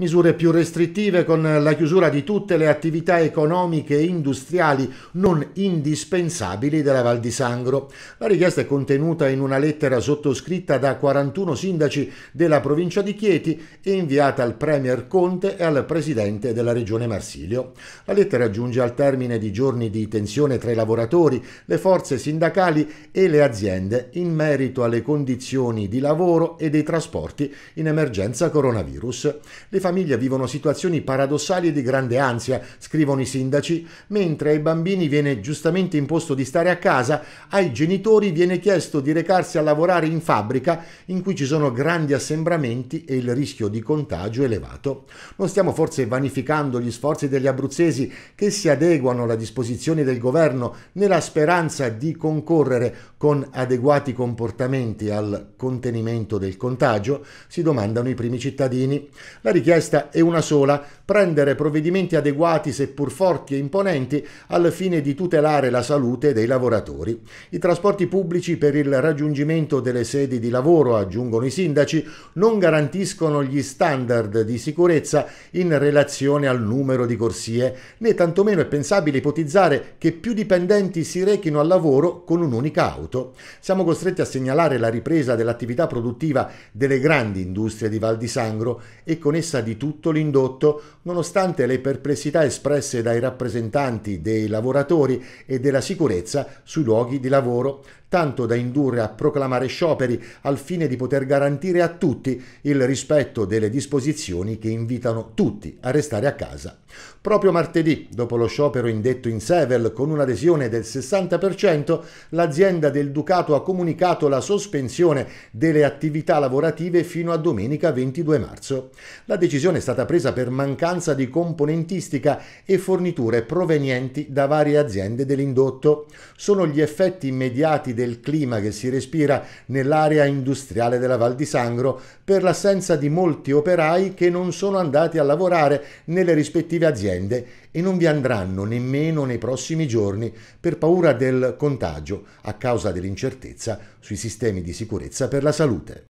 misure più restrittive con la chiusura di tutte le attività economiche e industriali non indispensabili della Val di Sangro. La richiesta è contenuta in una lettera sottoscritta da 41 sindaci della provincia di Chieti e inviata al Premier Conte e al Presidente della Regione Marsilio. La lettera giunge al termine di giorni di tensione tra i lavoratori, le forze sindacali e le aziende in merito alle condizioni di lavoro e dei trasporti in emergenza coronavirus. Le famiglie vivono situazioni paradossali e di grande ansia, scrivono i sindaci, mentre ai bambini viene giustamente imposto di stare a casa, ai genitori viene chiesto di recarsi a lavorare in fabbrica in cui ci sono grandi assembramenti e il rischio di contagio elevato. Non stiamo forse vanificando gli sforzi degli abruzzesi che si adeguano alla disposizione del governo nella speranza di concorrere con adeguati comportamenti al contenimento del contagio? Si domandano i primi cittadini. La richiesta richiesta è una sola, prendere provvedimenti adeguati seppur forti e imponenti al fine di tutelare la salute dei lavoratori. I trasporti pubblici per il raggiungimento delle sedi di lavoro, aggiungono i sindaci, non garantiscono gli standard di sicurezza in relazione al numero di corsie, né tantomeno è pensabile ipotizzare che più dipendenti si rechino al lavoro con un'unica auto. Siamo costretti a segnalare la ripresa dell'attività produttiva delle grandi industrie di Val di Sangro e con essa causa di tutto l'indotto, nonostante le perplessità espresse dai rappresentanti dei lavoratori e della sicurezza sui luoghi di lavoro tanto da indurre a proclamare scioperi al fine di poter garantire a tutti il rispetto delle disposizioni che invitano tutti a restare a casa. Proprio martedì, dopo lo sciopero indetto in Sevel con un'adesione del 60%, l'azienda del Ducato ha comunicato la sospensione delle attività lavorative fino a domenica 22 marzo. La decisione è stata presa per mancanza di componentistica e forniture provenienti da varie aziende dell'indotto. Sono gli effetti immediati del clima che si respira nell'area industriale della Val di Sangro per l'assenza di molti operai che non sono andati a lavorare nelle rispettive aziende e non vi andranno nemmeno nei prossimi giorni per paura del contagio a causa dell'incertezza sui sistemi di sicurezza per la salute.